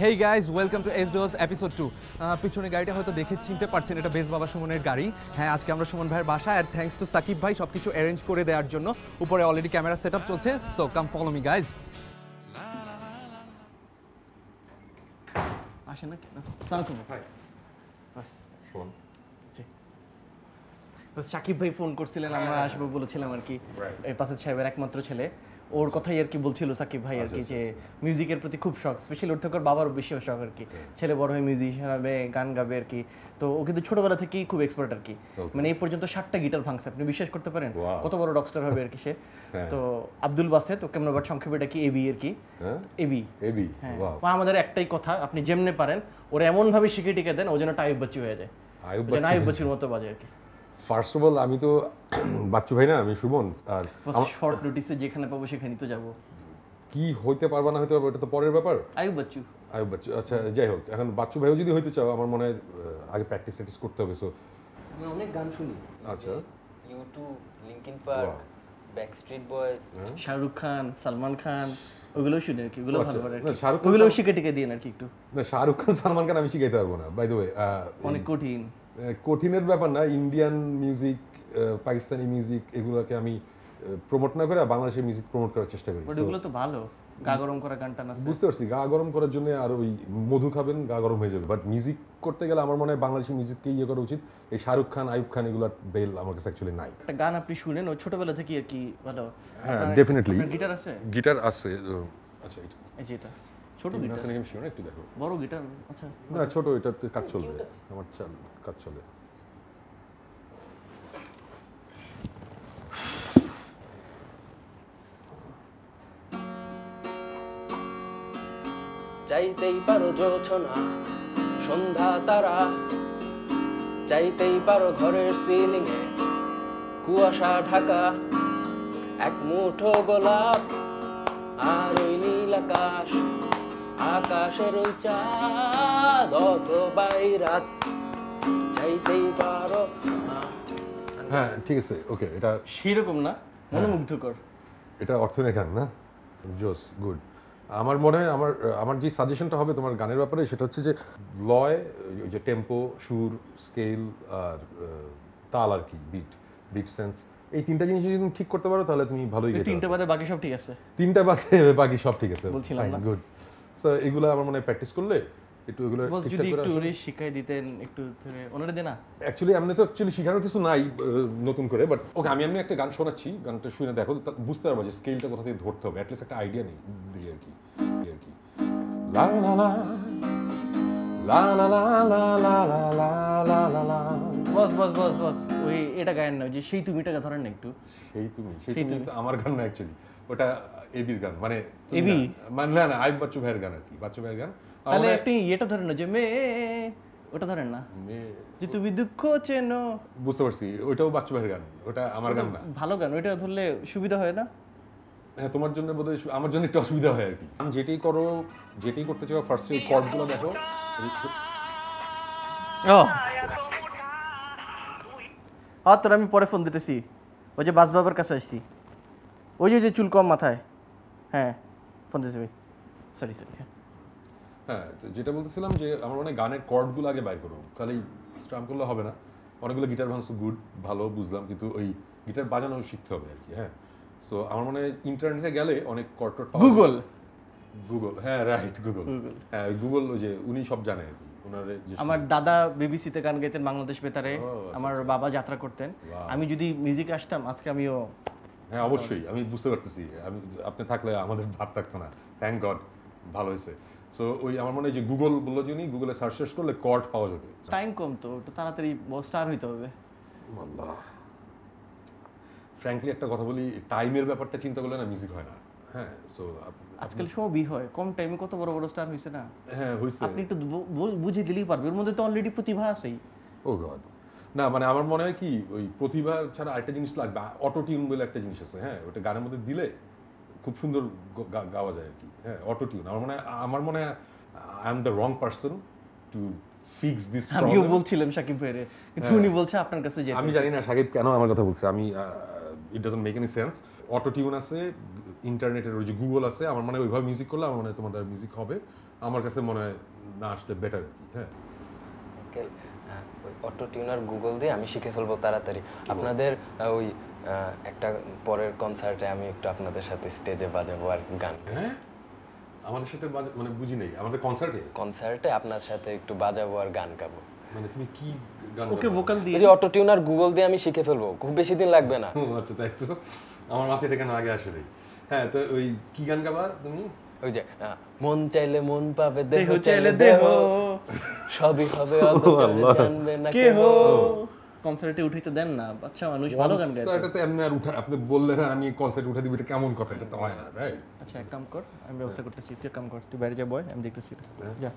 Hey guys welcome to এস ডোজ episode two পিছনে গাড়িটা হয়তো দেখে চিনতে পারছেন এটা বেশ বাবা সুমনের গাড়ি হ্যাঁ আজকে আমরা সুমন ভাইয়ের বাসা আর থ্যাংকস টু সাকিব ভাই সব কিছু অ্যারেঞ্জ করে দেওয়ার জন্য উপরে অলরেডি ক্যামেরা সেট আপ চলছে so come follow me guys আসে না কেন ভাই বাস ফোন সাকিব ভাই ফোন করছিলেন আমরা হ্যাঁ, আসবো হ্যাঁ। বলেছিলাম আর কি পাসাদ সাহেবের একমাত্র ছেলে ওর কথাই আর কি বলছিল সাকিব ভাই আর আচ্ছা, কি আচ্ছা, যে মিউজিকের আচ্ছা। প্রতি খুব শখ স্পেশালি ওর বাবার বেশি শখ আর কি ছেলে বড় হয়ে মিউজিশিয়ান হবে গান গাবে আর কি তো ও কিন্তু ছোটবেলা থেকেই খুব এক্সপার্ট আর কি মানে এই পর্যন্ত সাতটা গিটার ভাঙছে আপনি বিশ্বাস করতে পারেন কত বড় রকস্টার হবে আর কি সে হ্যাঁ। তো আব্দুল বাসে তো কেমন আবার সংক্ষেপে ডাকি এবি আর কি এবি এবি হ্যাঁ আমাদের একটাই কথা আপনি যেমনে পারেন ওর এমন ভাবে শিখে টিকে দেন ও যেন টাইপ বাচ্চি হয়ে যায় আয়ুব বাচ্চুর মতো বাজে আর কি ফার্স্ট অফ অল আমি তো বাচ্চু ভাই না আমি সুমন আর শর্ট নোটিসে যেখানে পাবো সেখানেই তো যাব কি হইতে পারবে না হইতে পারবে এটা তো পরের ব্যাপার আয়ুব বাচ্চু আয়ুব বাচ্চু আচ্ছা যাই হোক এখন বাচ্চু ভাইও যদি হইতে চাও আমার মনে হয় আগে প্র্যাকটিস ট্যাকটিস করতে হবে সো আমি অনেক গান শুনি আচ্ছা YouTube Linkin Park Backstreet Boys Shahrukh Khan Salman Khan ওগুলো শুনে আর কি ওগুলো ভালো আচ্ছা। শাহরুখ ওগুলো শিখে টিকে দিয়ে না কি একটু না শাহরুখ খান সালমান খান আমি শিখাইতে পারবো না বাই দ্য ওয়ে অনেক কঠিন কঠিনের ব্যাপার না ইন্ডিয়ান মিউজিক পাকিস্তানি মিউজিক এগুলোকে আমি প্রমোট না করে বাংলাদেশের মিউজিক প্রমোট করার চেষ্টা করি ওগুলো তো ভালো গা গরম করা গানটা না বুঝতে পারছি গা গরম করার জন্য আর ওই মধু খাবেন গা গরম হয়ে যাবে বাট মিউজিক করতে গেলে আমার মনে হয় বাংলাদেশি মিউজিককে ইয়ে করা উচিত এই শাহরুখ খান আয়ুব খান এগুলোর বেল আমার কাছে অ্যাকচুয়ালি নাই একটা গান আপনি শুনেন ও ছোটবেলা থেকে আর কি ভালো হ্যাঁ ডেফিনেটলি গিটার আছে গিটার আছে আচ্ছা এটা ছোট গিটার নাকি আমি একটু দেখো বড় গিটার আচ্ছা না ছোট এটাতে কাজ চলবে আমার চাল কাজ চলে চাইতেই পারো জোছনা সন্ধ্যা তারা চাইতেই পারো ঘরের সিলিং এ কুয়াশা ঢাকা এক মুঠো গোলাপ আর ওই নীল আকাশ আকাশের চাঁদ অথবাই রাত চাইতেই পারো হ্যাঁ ঠিক আছে ওকে এটা সেরকম না হ্যাঁ। মনোমুগ্ধকর এটা অর্থনীতি গান না জোস গুড আমার মনে হয় আমার আমার যে সাজেশনটা হবে তোমার গানের ব্যাপারে সেটা হচ্ছে যে লয় ওই যে টেম্পো সুর স্কেল আর তাল আর কি বিট বিট সেন্স এই তিনটা জিনিস যদি তুমি ঠিক করতে পারো তাহলে তুমি ভালোই তিনটা বাদে বাকি সব ঠিক আছে তিনটা বাদে বাকি সব ঠিক আছে বলছিলাম গুড এগুলো আমার মনে হয় প্র্যাকটিস করলে একটু এগুলো যদি একটু শিখাই দিতেন একটু ওনারে দেনা অ্যাকচুয়ালি এমনি তো অ্যাকচুয়ালি শেখানোর কিছু নাই নতুন করে বাট ওকে আমি আমি একটা গান শোনাচ্ছি গানটা শুনে দেখো বুঝতে পারবো যে স্কেলটা কোথা থেকে ধরতে হবে অ্যাটলিস্ট একটা আইডিয়া নেই দিয়ে আর কি আর কি লা লা লা লা লা লা লা লা লা লা লা বস বস বস বস ওই এটা গায়ের না যে সেই এটা ধরেন না একটু সেই তুমি সেই তুমি আমার গান না অ্যাকচুয়ালি ওটা এবির গান মানে এবি মানে না না আই বাচ্চু ভাইয়ের গান আর কি বাচ্চু ভাইয়ের গান তাহলে একটু এটা ধরেন না যে মে ওটা ধরেন না যে তুমি দুঃখ চেনো বুঝতে পারছি ওইটাও বাচ্চু ভাইয়ের গান ওটা আমার গান না ভালো গান ওইটা ধরলে সুবিধা হয় না হ্যাঁ তোমার জন্য বোধহয় আমার জন্য একটু অসুবিধা হয় আর কি আমি যেটাই করো যেটাই করতে চাও ফার্স্ট এই কর্ডগুলো দেখো ও oh! oh! হ্যাঁ তোর আমি পরে ফোন দিতেছি ওই যে বাসবাবার কাছে আসছি ওই যে চুল কম মাথায় হ্যাঁ ফোন দিতেছি ভাই সরি সরি হ্যাঁ।, হ্যাঁ তো যেটা বলতেছিলাম যে আমার অনেক গানের কর্ডগুলো আগে বাইর করবো খালি স্ট্রাম করলে হবে না অনেকগুলো গিটার ভাঙছো গুড ভালো বুঝলাম কিন্তু ওই গিটার বাজানো শিখতে হবে আর কি হ্যাঁ সো আমার মনে হয় ইন্টারনেটে গেলে অনেক কর্ড গুগল গুগল হ্যাঁ রাইট গুগল হ্যাঁ গুগল ওই যে উনি সব জানে আর কি আমার দাদা বিবিসিতে গান গাইতেন বাংলাদেশ বেতারে আচ্ছা, আচ্ছা। আমার বাবা যাত্রা করতেন আমি যদি মিউজিক আসতাম আজকে আমিও হ্যাঁ অবশ্যই আমি বুঝতে পারতেছি আমি আপনি থাকলে আমাদের ভাব থাকতো না থ্যাংক গড ভালো হয়েছে সো ওই আমার মনে হয় যে গুগল বললো যিনি গুগলে সার্চ শেষ করলে কর্ড পাওয়া যাবে টাইম কম তো একটু তাড়াতাড়ি স্টার হইতে হবে ফ্র্যাঙ্কলি একটা কথা বলি টাইমের ব্যাপারটা চিন্তা করলে না মিউজিক হয় না হ্যাঁ আজকাল সবই হয় কম টাইমে কত বড় বড় স্টার হয়েছে না হ্যাঁ আপনি একটু বুঝিয়ে দিলেই পারবে ওর মধ্যে তো অলরেডি প্রতিভা আছেই ও গড না মানে আমার মনে হয় কি ওই প্রতিভা ছাড়া আরেকটা জিনিস লাগবে অটো টিউন বলে একটা জিনিস আছে হ্যাঁ ওটা গানের মধ্যে দিলে খুব সুন্দর গাওয়া যায় আর কি হ্যাঁ অটো টিউন আমার মনে হয় আমার মনে হয় I am the wrong person to fix this আমিও বলছিলাম সাকিব ভাইরে কিন্তু হ্যাঁ। উনি বলছে আপনার কাছে যে আমি জানি না সাকিব কেন আমার কথা বলছে আমি it doesn't make any sense auto tune আছে ইন্টারনেটের ওই যে গুগল আছে আমার মনে হয় ওইভাবে মিউজিক করলে আমার মনে হয় তোমাদের মিউজিক হবে আমার কাছে মনে হয় না আসলে বেটার কি হ্যাঁ অটো টিউনার গুগল দিয়ে আমি শিখে ফেলবো তাড়াতাড়ি আপনাদের ওই একটা পরের কনসার্টে আমি একটু আপনাদের সাথে স্টেজে বাজাবো আর গান হ্যাঁ আমাদের সাথে মানে বুঝি নাই আমাদের কনসার্টে কনসার্টে আপনার সাথে একটু বাজাবো আর গান গাবো মানে তুমি কি গান ওকে ভোকাল দিয়ে এই অটো টিউনার গুগল দিয়ে আমি শিখে ফেলবো খুব বেশি দিন লাগবে না আচ্ছা তাই তো আমার মাথায় এটা কেন আগে আসে নাই হ্যাঁ তো ওই কি গান গাবা তুমি ওই যে মন চাইলে মন পাবে দেহ চাইলে দেহ সবই হবে জানবে না কেহ কনসার্টে উঠাইতে দেন না বাচ্চা মানুষ ভালো গান গায় এটা তো এমনি আর উঠা আপনি বললেন আমি কনসার্ট উঠা দিব এটা কেমন কথা এটা তো হয় না রাইট আচ্ছা এক কাম কর আমি ব্যবস্থা করতেছি তুই কাম কর তুই বাইরে যা বয় আমি দেখতেছি হ্যাঁ। যা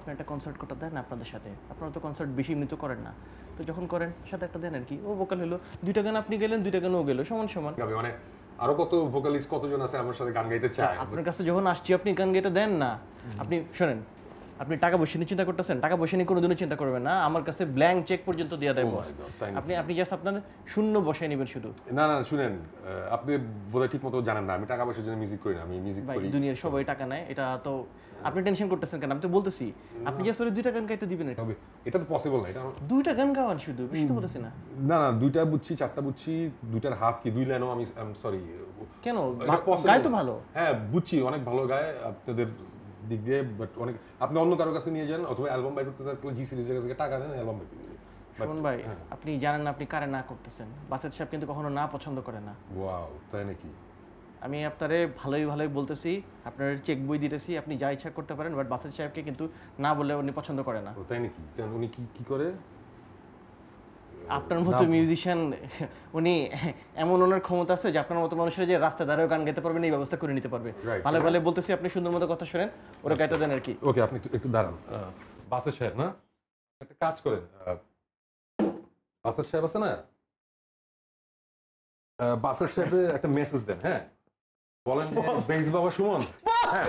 আপনি একটা কনসার্ট করতে দেন আপনাদের সাথে আপনারা তো কনসার্ট বেশি এমনিতে করেন না তো যখন করেন সাথে একটা দেন আর কি ও ভোকাল হলো দুইটা গান আপনি গেলেন দুইটা গান ও গেলো সমান সমান মানে আরো কত ভোকালিস্ট কতজন আছে আমার সাথে গান গাইতে চায় আপনার কাছে যখন আসছি আপনি গান গাইতে দেন না আপনি শোনেন আপনি টাকা বসে নিয়ে চিন্তা করতেছেন টাকা বসে নিয়ে কোনোদিনও চিন্তা করবেন না আমার কাছে ব্ল্যাঙ্ক চেক পর্যন্ত দিয়ে দেয় বস আপনি আপনি জাস্ট আপনার শূন্য বসে নেবেন শুধু না না শুনেন আপনি বোধহয় ঠিক মতো জানেন না আমি টাকা পয়সার জন্য মিউজিক করি না আমি মিউজিক করি দুনিয়ার সবাই টাকা নেয় এটা তো আপনি টেনশন করতেছেন কেন আমি তো বলতেছি আপনি জাস্ট ওই দুইটা গান গাইতে দিবেন এটা হবে এটা তো পসিবল না এটা দুইটা গান গাওয়ান শুধু বেশি তো বলতেছি না না না দুইটা বুঝছি চারটা বুঝছি দুইটার হাফ কি দুই লাইনও আমি আই এম সরি কেন গায় তো ভালো হ্যাঁ বুঝছি অনেক ভালো গায় আপনাদের দিক দিয়ে বাট অনেক আপনি অন্য কারোর কাছে নিয়ে যান অথবা অ্যালবাম বাই করতে থাকলে জি সিরিজের কাছে টাকা দেন অ্যালবাম বাই করে শোন ভাই হ্যাঁ। আপনি জানেন না আপনি কারে না করতেছেন বাসেদ সাহেব কিন্তু কখনো না পছন্দ করে না ওয়াও তাই নাকি আমি আপনারে ভালোই ভালোই বলতেছি আপনার চেক বই দিতেছি আপনি যা ইচ্ছা করতে পারেন বাট বাসেদ সাহেবকে কিন্তু না বলে উনি পছন্দ করে না তাই নাকি উনি কি কি করে আপনার মতো মিউজিশিয়ান উনি এমন ওনার ক্ষমতা আছে যে আপনার মতো মানুষের যে রাস্তা দাঁড়ায় গান গাইতে পারবেন এই ব্যবস্থা করে নিতে পারবে ভালো ভালো বলতেছি আপনি সুন্দর মতো কথা শোনেন ওরা আচ্ছা। গাইতে দেন আর কি ওকে আপনি একটু দাঁড়ান বাসের সাহেব না একটা কাজ করেন বাসের সাহেব আছে না বাসের সাহেবে একটা মেসেজ দেন হ্যাঁ বলেন বেইজ বাবা সুমন হ্যাঁ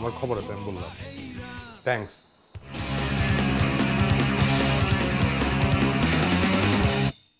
정말 커버렸다 몰라. Thanks.